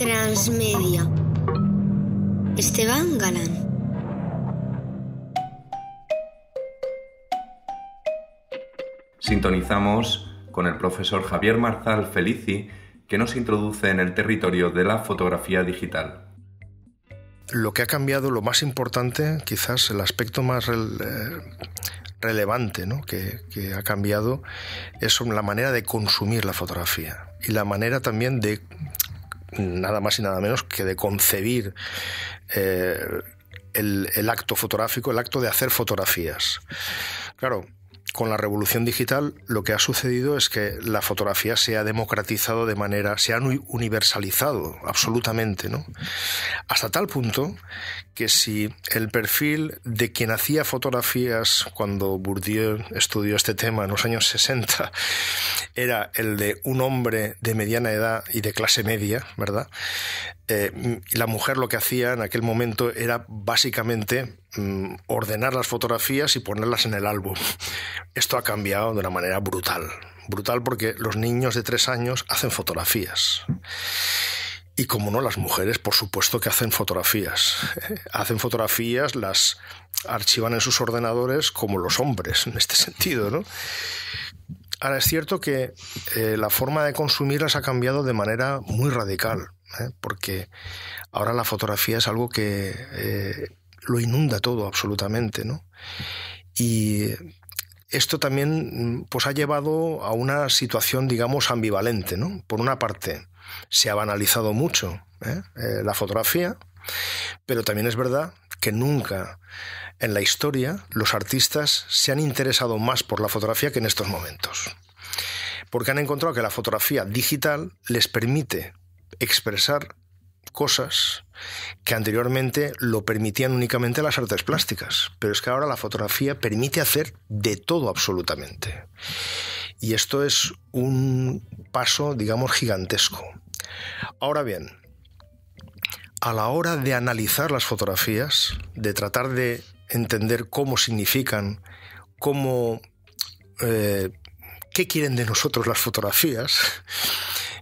Transmedia. Esteban Galán. Sintonizamos con el profesor Javier Marzal Felici, que nos introduce en el territorio de la fotografía digital lo que ha cambiado, lo más importante, quizás el aspecto más eh, relevante ¿no? que, ha cambiado, es la manera de consumir la fotografía y la manera también de nada más y nada menos que de concebir eh, el, el acto fotográfico, el acto de hacer fotografías. Claro, con la revolución digital lo que ha sucedido es que la fotografía se ha democratizado de manera, se ha universalizado absolutamente, ¿no? Hasta tal punto que si el perfil de quien hacía fotografías cuando Bourdieu estudió este tema en los años 60 era el de un hombre de mediana edad y de clase media, ¿verdad? Eh, la mujer lo que hacía en aquel momento era básicamente mm, ordenar las fotografías y ponerlas en el álbum. Esto ha cambiado de una manera brutal. Brutal porque los niños de tres años hacen fotografías. Y como no, las mujeres, por supuesto que hacen fotografías. hacen fotografías, las archivan en sus ordenadores como los hombres, en este sentido, ¿no? Ahora, es cierto que eh, la forma de consumirlas ha cambiado de manera muy radical, ¿eh? porque ahora la fotografía es algo que eh, lo inunda todo absolutamente, ¿no? Y esto también mm, pues, ha llevado a una situación, digamos, ambivalente. Por una parte, se ha banalizado mucho ¿eh? Eh, la fotografía, pero también es verdad que nunca en la historia los artistas se han interesado más por la fotografía que en estos momentos. Porque han encontrado que la fotografía digital les permite expresar cosas que anteriormente lo permitían únicamente las artes plásticas, pero es que ahora la fotografía permite hacer de todo absolutamente. Y esto es un paso, digamos, gigantesco. Ahora bien, a la hora de analizar las fotografías, de tratar de entender cómo significan, cómo... Eh, ¿Qué quieren de nosotros las fotografías?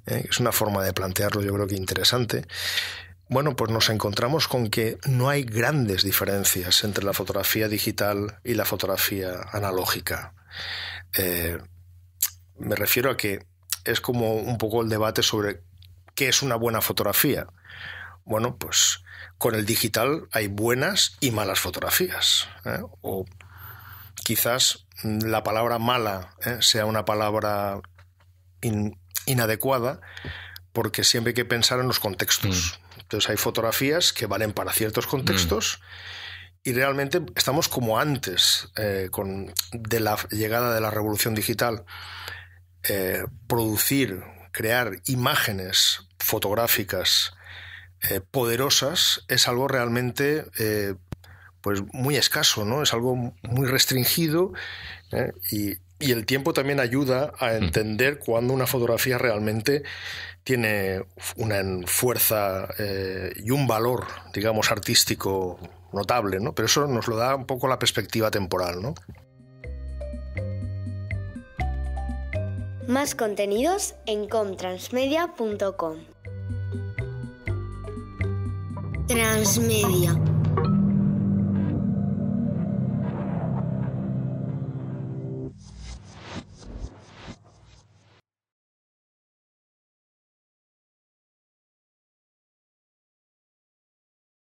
Eh, es una forma de plantearlo yo creo que interesante, bueno, pues nos encontramos con que no hay grandes diferencias entre la fotografía digital y la fotografía analógica. Eh, me refiero a que es como un poco el debate sobre qué es una buena fotografía. Bueno, pues con el digital hay buenas y malas fotografías. ¿eh? O quizás la palabra mala sea una palabra inadecuada porque siempre hay que pensar en los contextos. Mm. Entonces hay fotografías que valen para ciertos contextos mm. y realmente estamos como antes eh, con, de la llegada de la revolución digital. Eh, producir, crear imágenes fotográficas eh, poderosas es algo realmente pues muy escaso, ¿no? Es algo muy restringido y y el tiempo también ayuda a entender cuando una fotografía realmente tiene una fuerza eh, y un valor, digamos, artístico notable, ¿no? Pero eso nos lo da un poco la perspectiva temporal, ¿no? Más contenidos en comtransmedia.com. Transmedia.